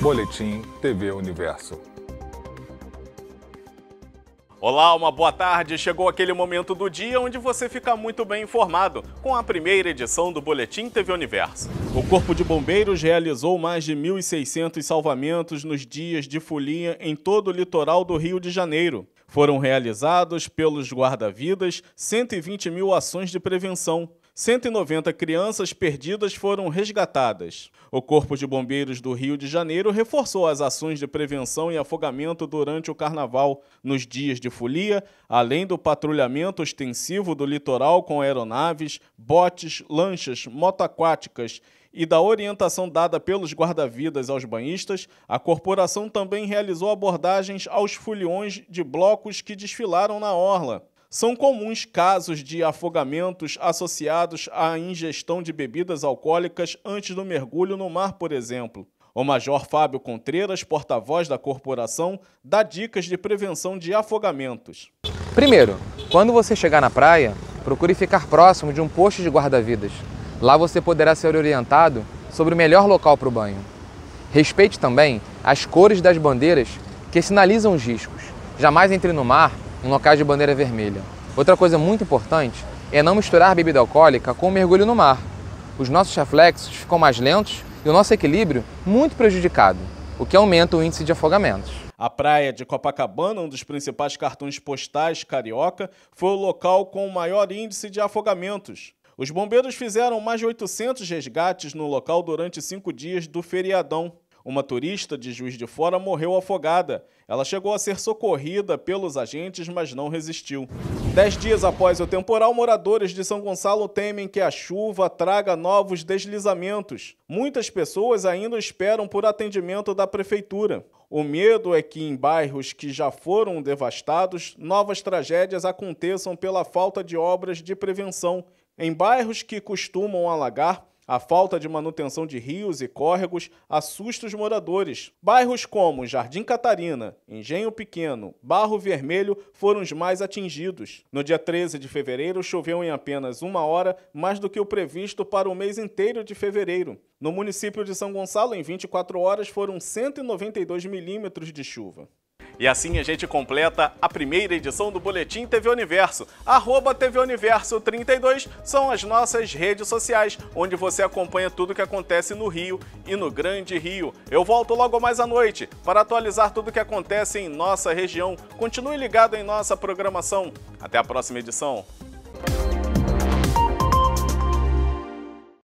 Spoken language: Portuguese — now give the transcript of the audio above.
Boletim TV Universo. Olá, uma boa tarde. Chegou aquele momento do dia onde você fica muito bem informado com a primeira edição do Boletim TV Universo. O Corpo de Bombeiros realizou mais de 1.600 salvamentos nos dias de folia em todo o litoral do Rio de Janeiro. Foram realizados pelos guarda-vidas 120 mil ações de prevenção. 190 crianças perdidas foram resgatadas. O Corpo de Bombeiros do Rio de Janeiro reforçou as ações de prevenção e afogamento durante o carnaval nos dias de folia, além do patrulhamento extensivo do litoral com aeronaves, botes, lanchas, motoaquáticas e da orientação dada pelos guarda-vidas aos banhistas, a corporação também realizou abordagens aos foliões de blocos que desfilaram na orla. São comuns casos de afogamentos associados à ingestão de bebidas alcoólicas antes do mergulho no mar, por exemplo. O Major Fábio Contreiras, porta-voz da corporação, dá dicas de prevenção de afogamentos. Primeiro, quando você chegar na praia, procure ficar próximo de um posto de guarda-vidas. Lá você poderá ser orientado sobre o melhor local para o banho. Respeite também as cores das bandeiras que sinalizam os riscos. Jamais entre no mar em locais de bandeira vermelha. Outra coisa muito importante é não misturar bebida alcoólica com o mergulho no mar. Os nossos reflexos ficam mais lentos e o nosso equilíbrio muito prejudicado, o que aumenta o índice de afogamentos. A praia de Copacabana, um dos principais cartões postais carioca, foi o local com o maior índice de afogamentos. Os bombeiros fizeram mais de 800 resgates no local durante cinco dias do feriadão. Uma turista de Juiz de Fora morreu afogada. Ela chegou a ser socorrida pelos agentes, mas não resistiu. Dez dias após o temporal, moradores de São Gonçalo temem que a chuva traga novos deslizamentos. Muitas pessoas ainda esperam por atendimento da prefeitura. O medo é que em bairros que já foram devastados, novas tragédias aconteçam pela falta de obras de prevenção. Em bairros que costumam alagar, a falta de manutenção de rios e córregos assusta os moradores. Bairros como Jardim Catarina, Engenho Pequeno, Barro Vermelho foram os mais atingidos. No dia 13 de fevereiro, choveu em apenas uma hora, mais do que o previsto para o mês inteiro de fevereiro. No município de São Gonçalo, em 24 horas, foram 192 milímetros de chuva. E assim a gente completa a primeira edição do Boletim TV Universo. Arroba TV Universo 32 são as nossas redes sociais, onde você acompanha tudo o que acontece no Rio e no Grande Rio. Eu volto logo mais à noite para atualizar tudo o que acontece em nossa região. Continue ligado em nossa programação. Até a próxima edição.